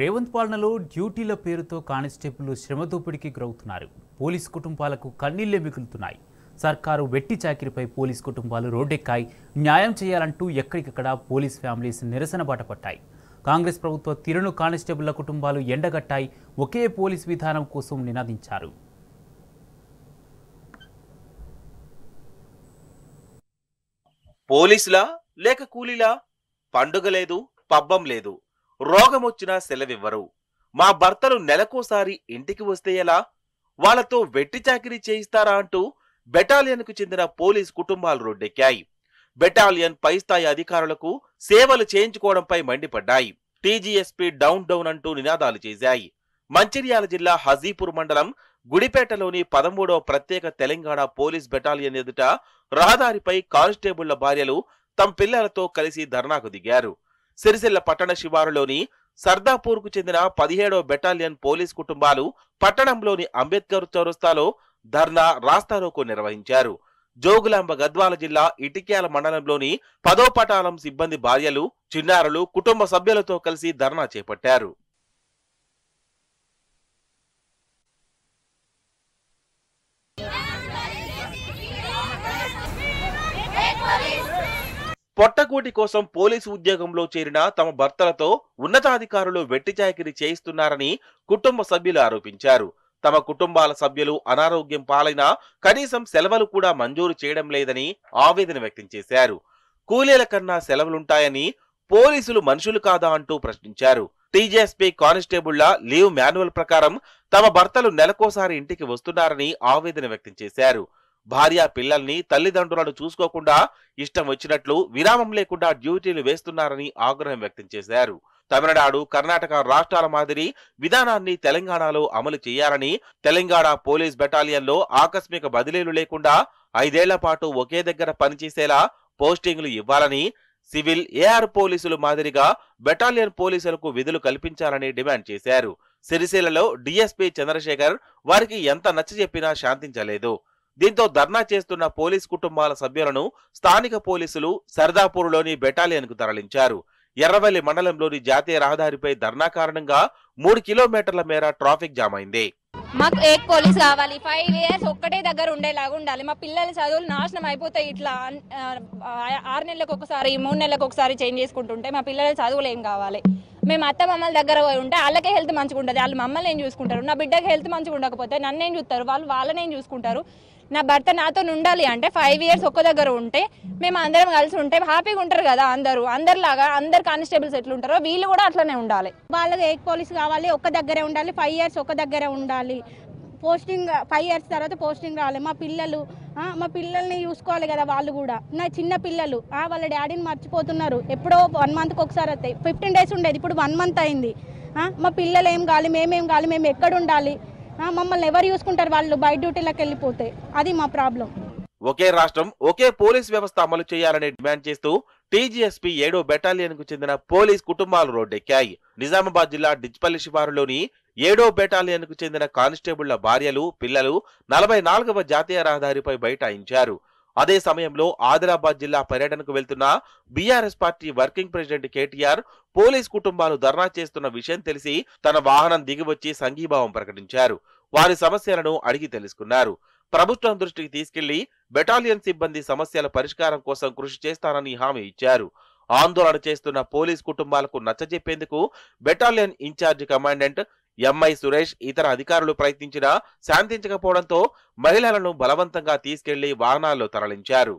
రేవంత్ పాలనలో డ్యూటీల పేరుతో కానిస్టేబుల్ శ్రమదోపిడికి గురవుతున్నారు పోలీస్ కుటుంబాలకు కన్నీళ్లే మిగులుతున్నాయి సర్కారు వెట్టి చాకిరిపై పోలీస్ కుటుంబాలు రోడ్డెక్కాయి న్యాయం చేయాలంటూ ఎక్కడికక్కడ పోలీస్ ఫ్యామిలీస్ నిరసన బాట పట్టాయి కాంగ్రెస్ ప్రభుత్వ తిరును కానిస్టేబుళ్ల కుటుంబాలు ఎండగట్టాయి ఒకే పోలీస్ విధానం కోసం నినాదించారు పోలీసులా లేక కూలీలా పండుగ లేదు పబ్బం లేదు రోగమొచ్చినా సెలవివ్వరు మా భర్తలు నెలకోసారి ఇంటికి వస్తే ఎలా వాళ్లతో వెట్టి చాకిరీ చేయిస్తారా అంటూ బెటాలియన్కు చెందిన పోలీస్ కుటుంబాలు రోడ్డెక్కాయి బెటాలియన్ పై స్థాయి అధికారులకు సేవలు చేయించుకోవడంపై మండిపడ్డాయి టీజీఎస్పీ డౌన్ డౌన్ అంటూ నినాదాలు చేశాయి మంచిర్యాల జిల్లా హజీపూర్ మండలం గుడిపేటలోని పదమూడవ ప్రత్యేక తెలంగాణ పోలీస్ బెటాలియన్ ఎదుట రహదారిపై కానిస్టేబుళ్ల భార్యలు తమ పిల్లలతో కలిసి ధర్నాకు దిగారు సిరిసిల్ల పట్టణ శివారులోని సర్దాపూర్కు చెందిన పదిహేడో బెటాలియన్ పోలీస్ కుటుంబాలు పట్టణంలోని అంబేద్కర్ చౌరస్తాలో ధర్నా రాస్తారోకు నిర్వహించారు జోగులాంబ గద్వాల జిల్లా ఇటిక్యాల మండలంలోని పదోపటాలం సిబ్బంది భార్యలు చిన్నారులు కుటుంబ సభ్యులతో కలిసి ధర్నా చేపట్టారు పొట్టకూటి కోసం పోలీసు ఉద్యోగంలో చేరిన తమ భర్తలతో ఉన్నతాధికారులు వెట్టిచాకిరి చేయిస్తున్నారని కుటుంబ సభ్యులు ఆరోపించారు తమ కుటుంబాల సభ్యులు అనారోగ్యం పాలైన కనీసం సెలవులు కూడా మంజూరు చేయడం లేదని ఆవేదన వ్యక్తం చేశారు కూలీల కన్నా సెలవులుంటాయని పోలీసులు మనుషులు కాదా అంటూ ప్రశ్నించారు టీజేఎస్పీ కానిస్టేబుళ్ల లీవ్ మాన్యువల్ ప్రకారం తమ భర్తలు నెలకోసారి ఇంటికి వస్తున్నారని ఆవేదన వ్యక్తం చేశారు భార్య పిల్లల్ని తల్లిదండ్రులను చూసుకోకుండా ఇష్టం వచ్చినట్లు విరామం లేకుండా డ్యూటీలు వేస్తున్నారని ఆగ్రహం వ్యక్తం చేశారు తమిళనాడు కర్ణాటక రాష్ట్రాల మాదిరి విధానాన్ని తెలంగాణలో అమలు చేయాలని తెలంగాణ పోలీస్ బెటాలియన్లో ఆకస్మిక బదిలీలు లేకుండా ఐదేళ్ల పాటు ఒకే దగ్గర పనిచేసేలా పోస్టింగ్లు ఇవ్వాలని సివిల్ ఏఆర్ పోలీసులు మాదిరిగా బెటాలియన్ పోలీసులకు విధులు కల్పించాలని డిమాండ్ చేశారు సిరిసేలలో డిఎస్పీ చంద్రశేఖర్ వారికి ఎంత నచ్చజెప్పినా శాంతించలేదు దీంతో ధర్నా చేస్తున్న పోలీస్ కుటుంబాల సభ్యులను స్థానిక పోలీసులు సర్దాపూర్లోని బెటాలియన్కు తరలించారు ఎర్రవల్లి మండలంలోని జాతీయ రహదారిపై ధర్నా కారణంగా మూడు కిలోమీటర్ల మేర ట్రాఫిక్ జామ్ అయింది మాకు ఏ పోలీస్ కావాలి ఫైవ్ ఇయర్స్ ఒక్కటే దగ్గర ఉండేలాగా ఉండాలి మా పిల్లల చదువులు నాశనం అయిపోతాయి ఇట్లా ఆరు నెలలకు ఒకసారి మూడు నెలలకు ఒకసారి చేంజ్ చేసుకుంటుంటే మా పిల్లల చదువులు ఏం కావాలి మేము అత్త మమ్మల్ని దగ్గర పోయి ఉంటే వాళ్ళకే హెల్త్ మంచిగా ఉంటుంది వాళ్ళు మమ్మల్ని ఏం చూసుకుంటారు నా బిడ్డకి హెల్త్ మంచిగా ఉండకపోతే నన్ను ఏం చూస్తారు వాళ్ళు వాళ్ళనేం ఏం చూసుకుంటారు నా భర్త నాతో ఉండాలి అంటే ఫైవ్ ఇయర్స్ ఒక్క దగ్గర ఉంటే మేము అందరం కలిసి ఉంటే హ్యాపీగా ఉంటారు కదా అందరూ అందరిలాగా అందరు కానిస్టేబుల్స్ ఎట్లుంటారో వీళ్ళు కూడా అట్లనే ఉండాలి వాళ్ళకి ఏ పోలీస్ కావాలి ఒక్క దగ్గరే ఉండాలి ఫైవ్ ఇయర్స్ ఒక్క దగ్గరే ఉండాలి పోస్టింగ్ ఫైవ్ ఇయర్స్ తర్వాత పోస్టింగ్ రావాలి మా పిల్లలు మా పిల్లల్ని చూసుకోవాలి కదా వాళ్ళు కూడా నా చిన్న పిల్లలు వాళ్ళ డాడీని మర్చిపోతున్నారు ఎప్పుడో వన్ మంత్కి ఒకసారి వస్తాయి ఫిఫ్టీన్ డేస్ ఉండేది ఇప్పుడు వన్ మంత్ అయింది మా పిల్లలు ఏం కాలి మేమేం కాలి మేము ఎక్కడ ఉండాలి మమ్మల్ని ఎవరు చూసుకుంటారు వాళ్ళు బయట డ్యూటీలకు వెళ్ళిపోతే అది మా ప్రాబ్లం ఒకే రాష్ట్రం ఒకే పోలీస్ వ్యవస్థ అమలు చేయాలని డిమాండ్ చేస్తూ టిజిఎస్పి ఏడో బెటాలియన్ కు చెందిన పోలీస్ కుటుంబాలు రోడ్డెక్కాయి నిజామాబాద్ జిల్లా డిజ్పల్లి శివారులోని ఏడో బెటాలియన్ కు చెందిన కానిస్టేబుళ్ల భార్యలు పిల్లలు నలభై నాలుగవ జాతీయ రహదారిపై బైఠాయించారు అదే సమయంలో ఆదిలాబాద్ జిల్లా పర్యటనకు వెళ్తున్న BRS party working president KTR police కుటుంబాలు ధర్నా చేస్తున్న విషయం తెలిసి తన వాహనం దిగివచ్చి సంఘీభావం ప్రకటించారు వారి సమస్యలను అడిగి తెలుసుకున్నారు ప్రభుత్వం దృష్టికి తీసుకెళ్లి బెటాలియన్ సిబ్బంది సమస్యల పరిష్కారం కోసం కృషి చేస్తానని హామీ ఇచ్చారు ఆందోళన చేస్తున్న పోలీస్ కుటుంబాలకు నచ్చజెప్పేందుకు battalion incharge commandant MI Suresh ఇతర అధికారులు ప్రయత్నించినా శాంతించకపోవడంతో మహిళలను బలవంతంగా తీసుకెళ్లి వాహనాల్లో తరలించారు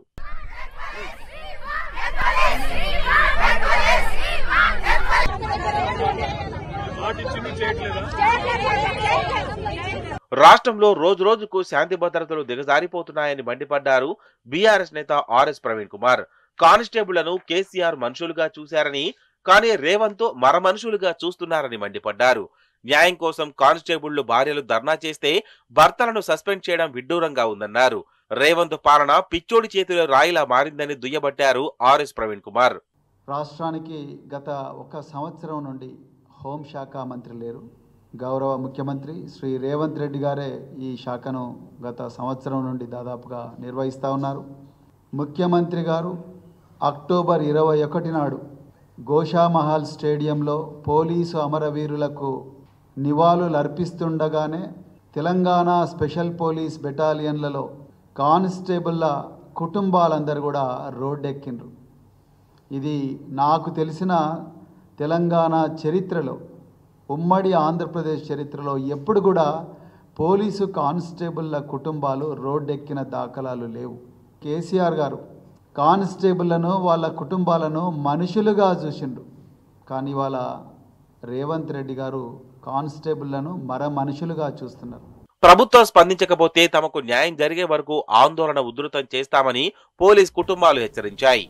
రాష్ట్రంలో రోజు రోజుకు శాంతి భద్రతలు దిగజారిపోతున్నాయని మండిపడ్డారు బీఆర్ఎస్ నేత ఆర్ఎస్ ప్రవీణ్ కుమార్ కానిస్టేబుళ్లను కేసీఆర్ మనుషులుగా చూశారని కానీ రేవంత్ మర మనుషులుగా చూస్తున్నారని మండిపడ్డారు న్యాయం కోసం కానిస్టేబుళ్లు భార్యలు ధర్నా చేస్తే భర్తలను సస్పెండ్ చేయడం విడ్డూరంగా ఉందన్నారు రేవంత్ పాలన పిచ్చోడి చేతిలో రాయిలా మారిందని దుయ్యబట్టారు ఆర్ఎస్ ప్రవీణ్ కుమార్ రాష్ట్రానికి గత ఒక సంవత్సరం నుండి హోంశాఖ మంత్రి లేరు గౌరవ ముఖ్యమంత్రి శ్రీ రేవంత్ రెడ్డి గారే ఈ శాఖను గత సంవత్సరం నుండి దాదాపుగా నిర్వహిస్తూ ఉన్నారు ముఖ్యమంత్రి గారు అక్టోబర్ ఇరవై ఒకటి నాడు గోషామహల్ స్టేడియంలో పోలీసు అమరవీరులకు నివాళులు అర్పిస్తుండగానే తెలంగాణ స్పెషల్ పోలీస్ బెటాలియన్లలో కానిస్టేబుల్ల కుటుంబాలందరూ కూడా రోడ్డెక్కిండ్రు ఇది నాకు తెలిసిన తెలంగాణ చరిత్రలో ఉమ్మడి ఆంధ్రప్రదేశ్ చరిత్రలో ఎప్పుడు కూడా పోలీసు కానిస్టేబుల్ల కుటుంబాలు రోడ్డెక్కిన దాఖలాలు లేవు కేసీఆర్ గారు కానిస్టేబుళ్లను వాళ్ళ కుటుంబాలను మనుషులుగా చూసిండు కానీ వాళ్ళ రేవంత్ రెడ్డి గారు కానిస్టేబుళ్లను మర మనుషులుగా చూస్తున్నారు ప్రభుత్వం స్పందించకపోతే తమకు న్యాయం జరిగే వరకు ఆందోళన ఉధృతం చేస్తామని పోలీస్ కుటుంబాలు హెచ్చరించాయి